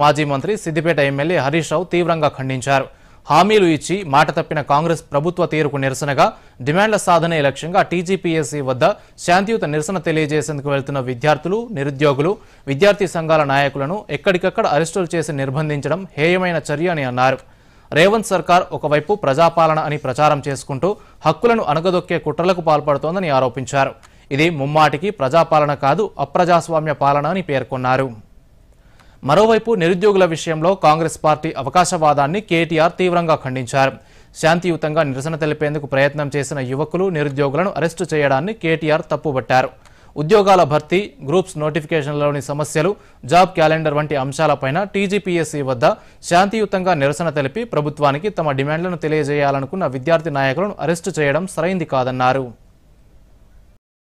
మాజీ మంత్రి సిద్దిపేట ఎమ్మెల్యే హరీష్ రావు తీవ్రంగా ఖండించారు హామీలు ఇచ్చి మాట తప్పిన కాంగ్రెస్ ప్రభుత్వ తీరుకు నిరసనగా డిమాండ్ల సాధనే లక్ష్యంగా టీజీపీఎస్సీ వద్ద శాంతియుత నిరసన తెలియజేసేందుకు వెళ్తున్న విద్యార్థులు నిరుద్యోగులు విద్యార్థి సంఘాల నాయకులను ఎక్కడికక్కడ అరెస్టులు చేసి నిర్బంధించడం హేయమైన చర్య అని అన్నారు రేవంత్ సర్కార్ ఒకవైపు ప్రజాపాలన అని ప్రచారం చేసుకుంటూ హక్కులను అనగదొక్కే కుట్రలకు పాల్పడుతోందని ఆరోపించారు ఇది ముమ్మాటికి ప్రజాపాలన కాదు అప్రజాస్వామ్య పాలన అని పేర్కొన్నారు మరోవైపు నిరుద్యోగుల విషయంలో కాంగ్రెస్ పార్టీ అవకాశవాదాన్ని కేటీఆర్ తీవ్రంగా ఖండించారు శాంతియుతంగా నిరసన తెలిపేందుకు ప్రయత్నం చేసిన యువకులు నిరుద్యోగులను అరెస్టు చేయడాన్ని కేటీఆర్ తప్పుబట్టారు ఉద్యోగాల భర్తీ గ్రూప్స్ నోటిఫికేషన్లలోని సమస్యలు జాబ్ క్యాలెండర్ వంటి అంశాలపైన టీజీపీఎస్సీ వద్ద శాంతియుతంగా నిరసన తెలిపి ప్రభుత్వానికి తమ డిమాండ్లను తెలియజేయాలనుకున్న విద్యార్థి నాయకులను అరెస్టు చేయడం సరైంది కాదన్నారు